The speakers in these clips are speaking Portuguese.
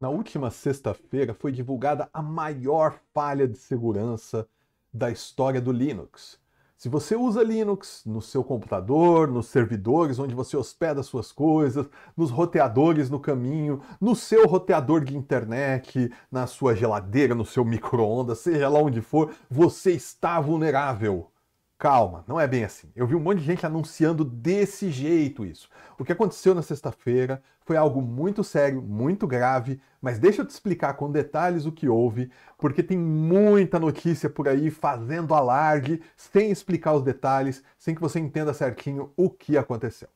Na última sexta-feira foi divulgada a maior falha de segurança da história do Linux. Se você usa Linux no seu computador, nos servidores onde você hospeda suas coisas, nos roteadores no caminho, no seu roteador de internet, na sua geladeira, no seu micro-ondas, seja lá onde for, você está vulnerável. Calma, não é bem assim. Eu vi um monte de gente anunciando desse jeito isso. O que aconteceu na sexta-feira foi algo muito sério, muito grave, mas deixa eu te explicar com detalhes o que houve, porque tem muita notícia por aí fazendo alarde, sem explicar os detalhes, sem que você entenda certinho o que aconteceu.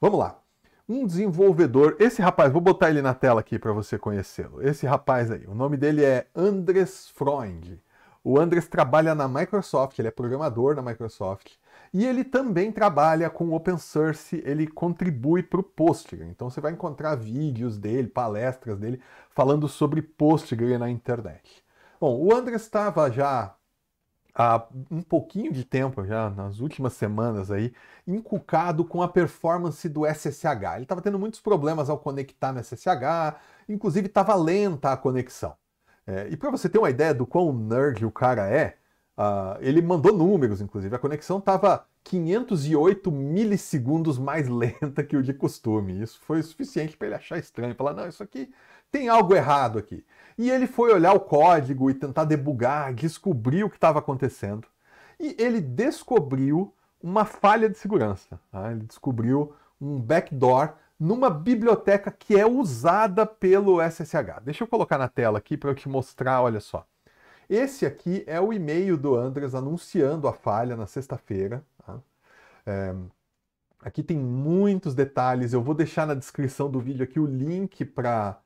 Vamos lá. Um desenvolvedor, esse rapaz, vou botar ele na tela aqui para você conhecê-lo. Esse rapaz aí, o nome dele é Andres Freund. O Andres trabalha na Microsoft, ele é programador na Microsoft e ele também trabalha com open source, ele contribui para o Postgre. Então você vai encontrar vídeos dele, palestras dele, falando sobre Postgre na internet. Bom, o André estava já há um pouquinho de tempo, já nas últimas semanas aí, encucado com a performance do SSH. Ele estava tendo muitos problemas ao conectar no SSH, inclusive estava lenta a conexão. É, e para você ter uma ideia do quão nerd o cara é, ele mandou números, inclusive. A conexão estava 508 milissegundos mais lenta que o de costume. Isso foi o suficiente para ele achar estranho, falar: não, isso aqui tem algo errado aqui. E ele foi olhar o código e tentar debugar, descobrir o que estava acontecendo. E ele descobriu uma falha de segurança. Tá? Ele descobriu um backdoor numa biblioteca que é usada pelo SSH. Deixa eu colocar na tela aqui para eu te mostrar, olha só. Esse aqui é o e-mail do Andres anunciando a falha na sexta-feira. Tá? É, aqui tem muitos detalhes. Eu vou deixar na descrição do vídeo aqui o link para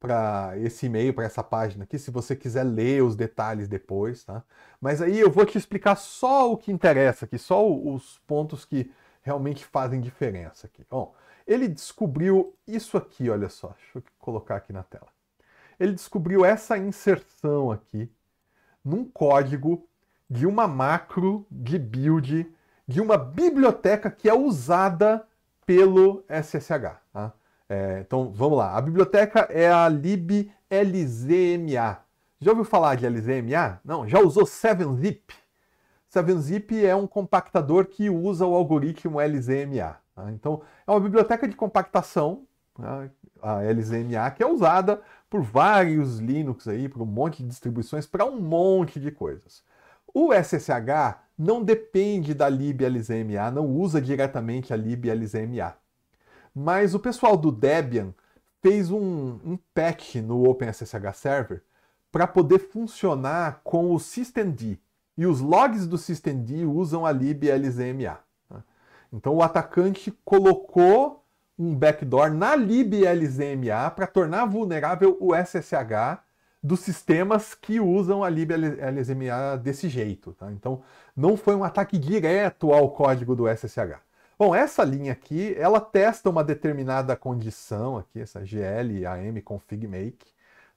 para esse e-mail, para essa página aqui, se você quiser ler os detalhes depois, tá? Mas aí eu vou te explicar só o que interessa aqui, só os pontos que realmente fazem diferença aqui. Bom, ele descobriu isso aqui, olha só, deixa eu colocar aqui na tela. Ele descobriu essa inserção aqui, num código de uma macro de build de uma biblioteca que é usada pelo SSH. Tá? É, então vamos lá. A biblioteca é a liblzma. Já ouviu falar de LZMA? Não, já usou 7-zip? 7-zip é um compactador que usa o algoritmo LZMA. Tá? Então é uma biblioteca de compactação né? a LZMA, que é usada por vários Linux aí, por um monte de distribuições, para um monte de coisas. O SSH não depende da liblzma, não usa diretamente a liblzma. Mas o pessoal do Debian fez um, um patch no OpenSSH Server para poder funcionar com o systemd. E os logs do systemd usam a liblzma. Né? Então o atacante colocou um backdoor na liblzma para tornar vulnerável o SSH dos sistemas que usam a liblzma desse jeito. Tá? Então, não foi um ataque direto ao código do SSH. Bom, essa linha aqui, ela testa uma determinada condição aqui, essa glamconfigmake, config make,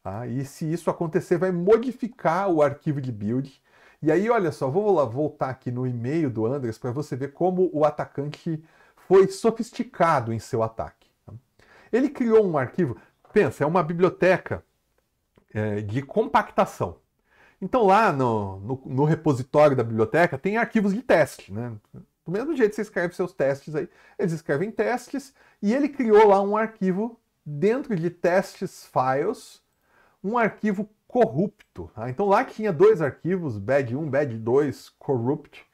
tá? e se isso acontecer, vai modificar o arquivo de build. E aí, olha só, vou lá voltar aqui no e-mail do Andres para você ver como o atacante foi sofisticado em seu ataque. Ele criou um arquivo, pensa, é uma biblioteca é, de compactação. Então lá no, no, no, repositório da biblioteca tem arquivos de teste, né? Do mesmo jeito que você escreve seus testes aí, eles escrevem testes e ele criou lá um arquivo dentro de testes files, um arquivo corrupto. Tá? Então lá tinha dois arquivos, bad 1, bad 2, corrupt,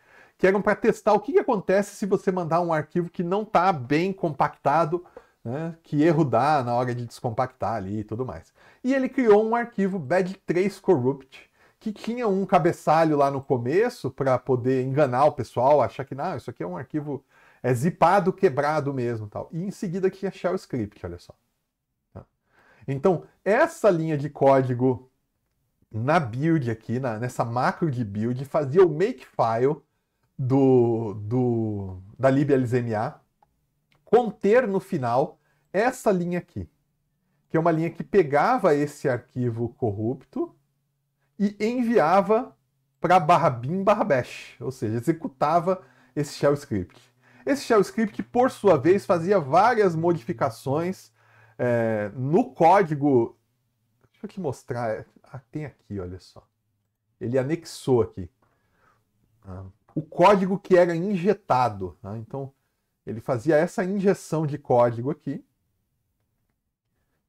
que eram para testar o que, que, acontece se você mandar um arquivo que não está bem compactado, né, que erro dá na hora de descompactar ali e tudo mais. E ele criou um arquivo bad3 corrupt, que tinha um cabeçalho lá no começo para poder enganar o pessoal, achar que não, isso aqui é um arquivo é zipado, quebrado mesmo, tal. E em seguida tinha shell script, olha só. Tá. Então, essa linha de código na build aqui, na, nessa macro de build, fazia o makefile do, do, da Líbia conter no final essa linha aqui, que é uma linha que pegava esse arquivo corrupto e enviava para barra bin barra bash, ou seja, executava esse shell script. Esse shell script, por sua vez, fazia várias modificações é, no código. Deixa eu te mostrar. Ah, tem aqui, olha só. Ele anexou aqui. Ah, o código que era injetado. Né? Então, ele fazia essa injeção de código aqui,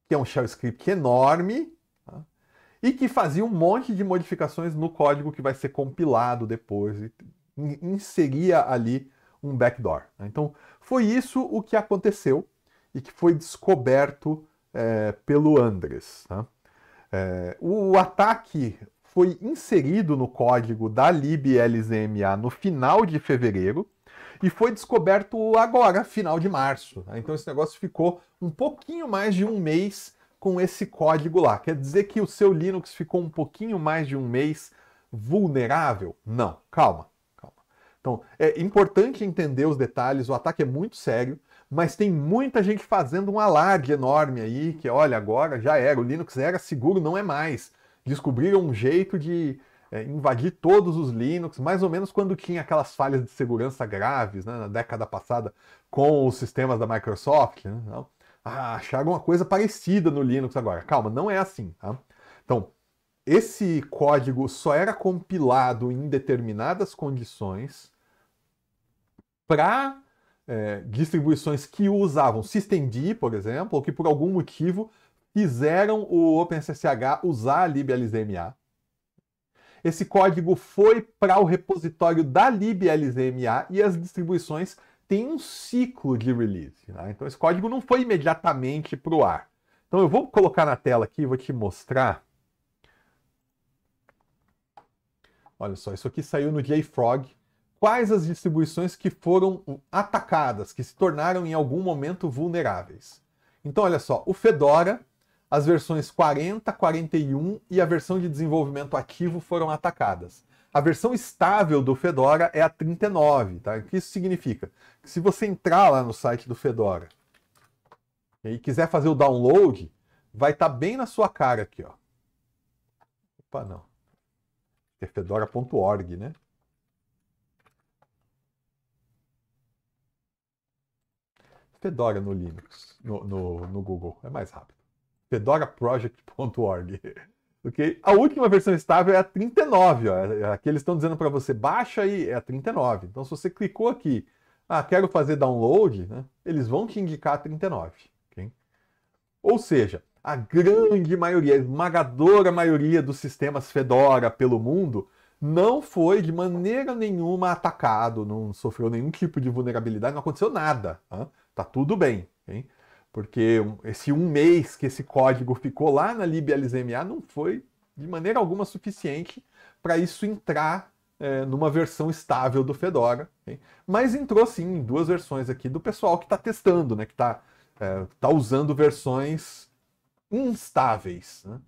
que é um shell script enorme, tá? e que fazia um monte de modificações no código que vai ser compilado depois, e inseria ali um backdoor. Né? Então, foi isso o que aconteceu e que foi descoberto é, pelo Andres. Tá? É, o ataque foi inserido no código da liblzma no final de fevereiro e foi descoberto agora, final de março. Né? Então esse negócio ficou um pouquinho mais de um mês com esse código lá. Quer dizer que o seu Linux ficou um pouquinho mais de um mês vulnerável? Não, calma, calma. Então é importante entender os detalhes, o ataque é muito sério, mas tem muita gente fazendo um alarde enorme aí, que olha, agora já era, o Linux era seguro, não é mais descobriram um jeito de é, invadir todos os Linux, mais ou menos quando tinha aquelas falhas de segurança graves né, na década passada com os sistemas da Microsoft. Né, então, ah, acharam uma coisa parecida no Linux agora. Calma, não é assim. Tá? Então, esse código só era compilado em determinadas condições para é, distribuições que usavam systemd, por exemplo, ou que por algum motivo fizeram o OpenSSH usar a liblzma. Esse código foi para o repositório da liblzma e as distribuições têm um ciclo de release. Né? Então esse código não foi imediatamente para o ar. Então eu vou colocar na tela aqui, vou te mostrar. Olha só, isso aqui saiu no JFrog. Quais as distribuições que foram atacadas, que se tornaram em algum momento vulneráveis? Então, olha só, o Fedora as versões 40, 41 e a versão de desenvolvimento ativo foram atacadas. A versão estável do Fedora é a 39, tá? O que isso significa? Que se você entrar lá no site do Fedora e quiser fazer o download, vai estar tá bem na sua cara aqui, ó. Opa, não. É fedora.org, né? Fedora no Linux, no, no, no Google, é mais rápido fedoraproject.org. ok? A última versão estável é a 39. Ó. É, é aqui eles estão dizendo para você baixa aí, é a 39. Então, se você clicou aqui, ah, quero fazer download, né? eles vão te indicar a 39. Okay? Ou seja, a grande maioria, a esmagadora maioria dos sistemas Fedora pelo mundo não foi de maneira nenhuma atacado, não sofreu nenhum tipo de vulnerabilidade, não aconteceu nada. Tá, tudo bem. Hein? Porque esse um mês que esse código ficou lá na liblzma não foi de maneira alguma suficiente para isso entrar é, numa versão estável do Fedora. Okay? Mas entrou sim em duas versões aqui do pessoal que está testando, né? que está é, tá usando versões instáveis. Né?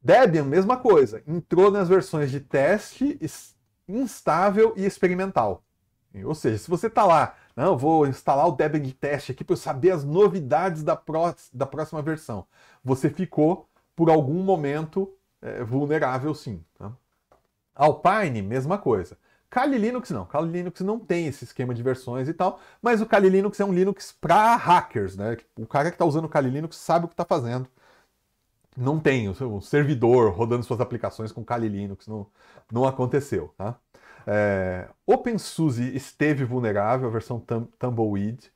Debian, mesma coisa, entrou nas versões de teste instável e experimental. Ou seja, se você está lá não, vou instalar o Debian Test aqui para eu saber as novidades da, pró da próxima versão. Você ficou, por algum momento, é, vulnerável sim. Tá? Alpine, mesma coisa. Kali Linux não. Kali Linux não tem esse esquema de versões e tal, mas o Kali Linux é um Linux para hackers, né? O cara que está usando o Kali Linux sabe o que está fazendo. Não tem o servidor rodando suas aplicações com Kali Linux, não, não aconteceu, tá? É, OpenSUSE esteve vulnerável, a versão tum Tumbleweed,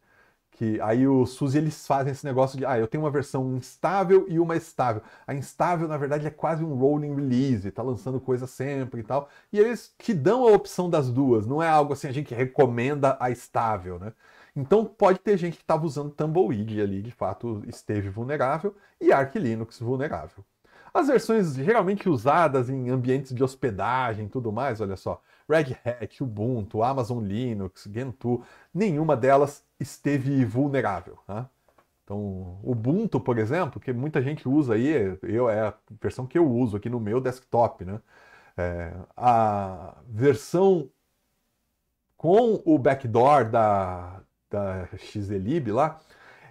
que aí o SUSE eles fazem esse negócio de, ah, eu tenho uma versão instável e uma estável. A instável, na verdade, é quase um rolling release, tá lançando coisa sempre e tal. E eles te dão a opção das duas, não é algo assim, a gente recomenda a estável, né? Então pode ter gente que estava usando Tumbleweed ali, de fato esteve vulnerável, e Arch Linux vulnerável. As versões geralmente usadas em ambientes de hospedagem e tudo mais, olha só, Red Hat, Ubuntu, Amazon Linux, Gentoo, nenhuma delas esteve vulnerável. Né? Então, Ubuntu, por exemplo, que muita gente usa aí, eu, é a versão que eu uso aqui no meu desktop, né? É, a versão com o backdoor da, da XLib lá,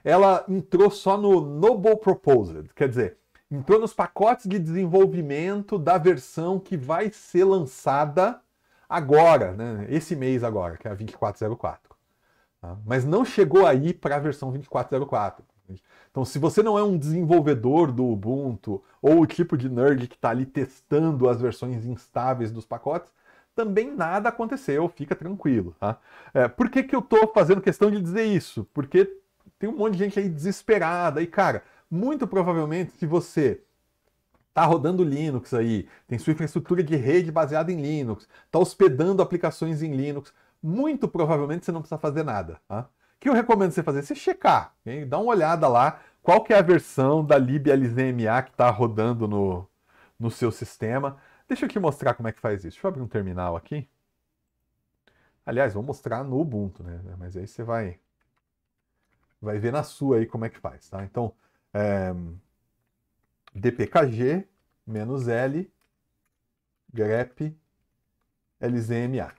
ela entrou só no Noble Proposed, quer dizer, entrou nos pacotes de desenvolvimento da versão que vai ser lançada agora, né, esse mês agora, que é a 2404. Tá? Mas não chegou aí para a versão 2404. Então, se você não é um desenvolvedor do Ubuntu ou o tipo de nerd que está ali testando as versões instáveis dos pacotes, também nada aconteceu, fica tranquilo. Tá? É, por que, que eu estou fazendo questão de dizer isso? Porque tem um monte de gente aí desesperada e, cara, muito provavelmente, se você Está rodando Linux aí, tem sua infraestrutura de rede baseada em Linux, está hospedando aplicações em Linux. Muito provavelmente você não precisa fazer nada. Tá? O que eu recomendo você fazer? Você checar, hein? dá uma olhada lá, qual que é a versão da liblzma que está rodando no, no seu sistema. Deixa eu te mostrar como é que faz isso. Deixa eu abrir um terminal aqui. Aliás, vou mostrar no Ubuntu, né? Mas aí você vai vai ver na sua aí como é que faz, tá? Então, é, dpkg menos L grep LZMA.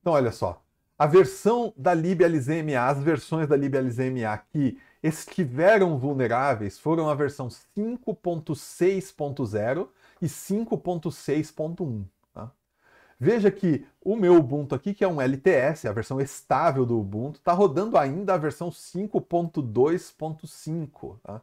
Então, olha só. A versão da liblzma, as versões da liblzma que estiveram vulneráveis foram a versão 5.6.0 e 5.6.1. Tá? Veja que o meu Ubuntu aqui, que é um LTS, a versão estável do Ubuntu, está rodando ainda a versão 5.2.5. Tá?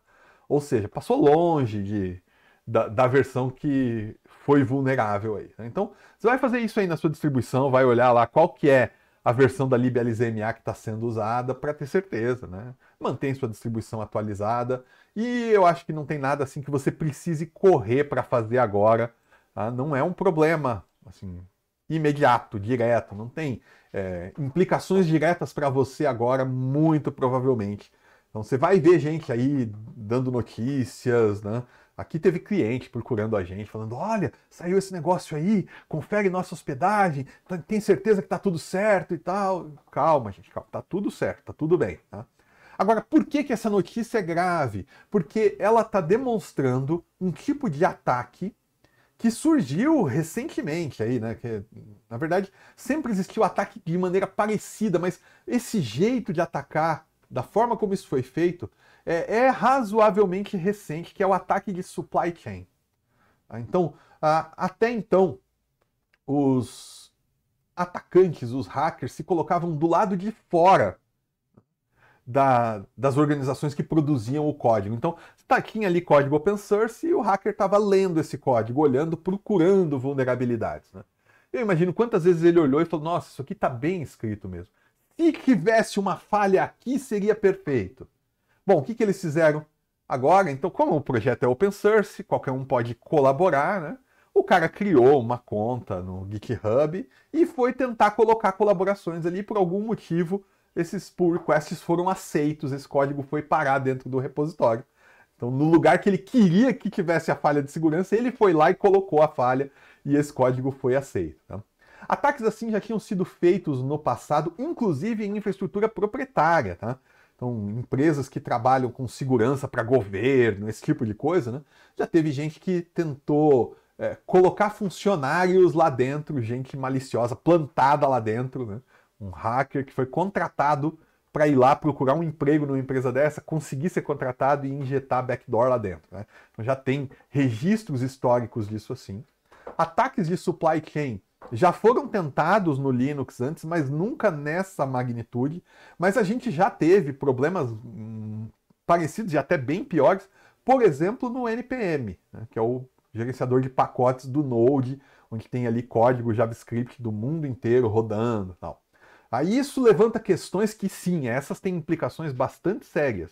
Ou seja, passou longe de, da, da versão que foi vulnerável aí. Né? Então, você vai fazer isso aí na sua distribuição, vai olhar lá qual que é a versão da liblzma que está sendo usada para ter certeza, né? Mantém sua distribuição atualizada e eu acho que não tem nada assim que você precise correr para fazer agora. Tá? Não é um problema assim imediato, direto, não tem é, implicações diretas para você agora, muito provavelmente. Então você vai ver gente aí dando notícias, né? Aqui teve cliente procurando a gente, falando: olha, saiu esse negócio aí, confere nossa hospedagem, tá, tem certeza que tá tudo certo e tal. Calma, gente, calma, tá tudo certo, tá tudo bem. Tá? Agora, por que, que essa notícia é grave? Porque ela está demonstrando um tipo de ataque que surgiu recentemente aí, né? Que, na verdade, sempre existiu ataque de maneira parecida, mas esse jeito de atacar da forma como isso foi feito, é, é razoavelmente recente, que é o ataque de supply chain. Tá? Então, até então, os atacantes, os hackers, se colocavam do lado de fora da, das organizações que produziam o código. Então, tá, tinha ali código open source e o hacker estava lendo esse código, olhando, procurando vulnerabilidades. Né? Eu imagino quantas vezes ele olhou e falou: Nossa, isso aqui está bem escrito mesmo. Se tivesse uma falha aqui seria perfeito. Bom, o que, que eles fizeram agora? Então, como o projeto é open source, qualquer um pode colaborar, né? O cara criou uma conta no GitHub e foi tentar colocar colaborações ali. Por algum motivo, esses pull requests foram aceitos, esse código foi parar dentro do repositório. Então, no lugar que ele queria que tivesse a falha de segurança, ele foi lá e colocou a falha e esse código foi aceito. Tá? Ataques assim já tinham sido feitos no passado, inclusive em infraestrutura proprietária, tá? Então, empresas que trabalham com segurança para governo, esse tipo de coisa, né? Já teve gente que tentou é, colocar funcionários lá dentro, gente maliciosa plantada lá dentro, né? Um hacker que foi contratado para ir lá procurar um emprego numa empresa dessa, conseguir ser contratado e injetar backdoor lá dentro. Né? Então já tem registros históricos disso assim. Ataques de supply chain já foram tentados no Linux antes, mas nunca nessa magnitude. Mas a gente já teve problemas hum, parecidos e até bem piores, por exemplo, no NPM, né, que é o gerenciador de pacotes do Node, onde tem ali código JavaScript do mundo inteiro rodando tal. Aí isso levanta questões que sim, essas têm implicações bastante sérias.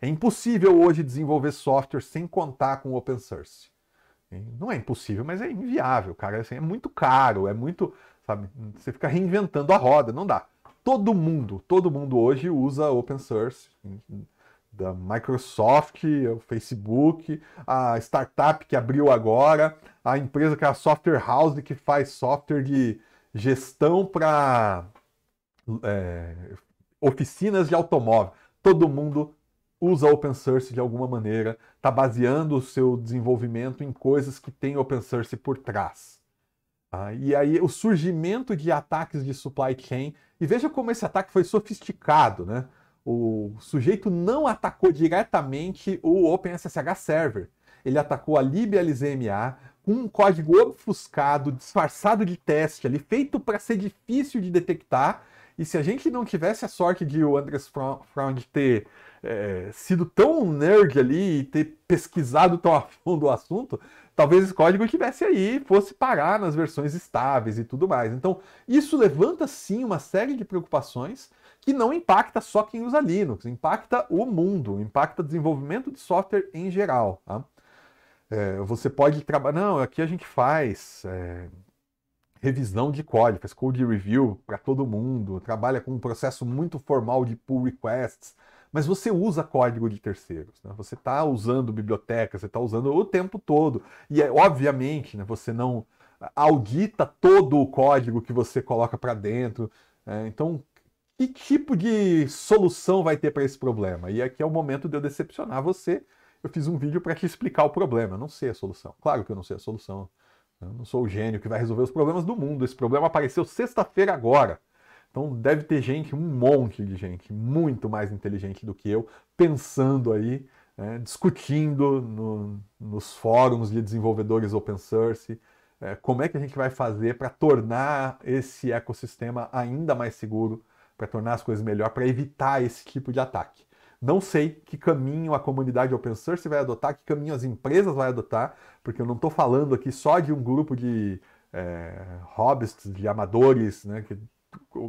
É impossível hoje desenvolver software sem contar com open source. Não é impossível, mas é inviável, cara. Assim, é muito caro, é muito. Sabe, você fica reinventando a roda, não dá. Todo mundo, todo mundo hoje usa open source. Da Microsoft, o Facebook, a startup que abriu agora, a empresa que é a Software House que faz software de gestão para é, oficinas de automóvel. Todo mundo usa open source de alguma maneira, está baseando o seu desenvolvimento em coisas que tem open source por trás. Tá? e aí o surgimento de ataques de supply chain, e veja como esse ataque foi sofisticado, né? O sujeito não atacou diretamente o OpenSSH Server. Ele atacou a liblzma com um código ofuscado, disfarçado de teste ali, feito para ser difícil de detectar, e se a gente não tivesse a sorte de o Andres Frond ter é, sido tão nerd ali e ter pesquisado tão a fundo o assunto, talvez esse código tivesse aí, fosse parar nas versões estáveis e tudo mais. Então, isso levanta sim uma série de preocupações que não impacta só quem usa Linux, impacta o mundo, impacta o desenvolvimento de software em geral. Tá? É, você pode trabalhar. Não, aqui a gente faz. É revisão de código, faz code review para todo mundo, trabalha com um processo muito formal de pull requests, mas você usa código de terceiros, né? você está usando bibliotecas, você está usando o tempo todo. E, é, obviamente, né, você não audita todo o código que você coloca para dentro. Né? Então, que tipo de solução vai ter para esse problema? E aqui é o momento de eu decepcionar você. Eu fiz um vídeo para te explicar o problema. Eu não sei a solução. Claro que eu não sei a solução. Eu não sou o gênio que vai resolver os problemas do mundo. Esse problema apareceu sexta-feira agora. Então deve ter gente, um monte de gente, muito mais inteligente do que eu, pensando aí, né, discutindo no, nos fóruns de desenvolvedores open source, é, como é que a gente vai fazer para tornar esse ecossistema ainda mais seguro, para tornar as coisas melhor, para evitar esse tipo de ataque. Não sei que caminho a comunidade open source vai adotar, que caminho as empresas vão adotar, porque eu não estou falando aqui só de um grupo de é, hobbits, de amadores, né, que,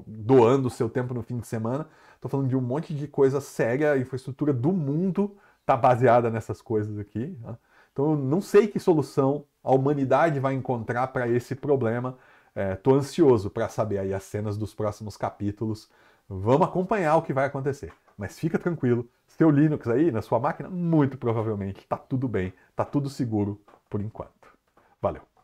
doando o seu tempo no fim de semana. Estou falando de um monte de coisa séria, a infraestrutura do mundo está baseada nessas coisas aqui. Né? Então, eu não sei que solução a humanidade vai encontrar para esse problema. Estou é, ansioso para saber aí as cenas dos próximos capítulos. Vamos acompanhar o que vai acontecer. Mas fica tranquilo, seu Linux aí na sua máquina, muito provavelmente está tudo bem, está tudo seguro por enquanto. Valeu!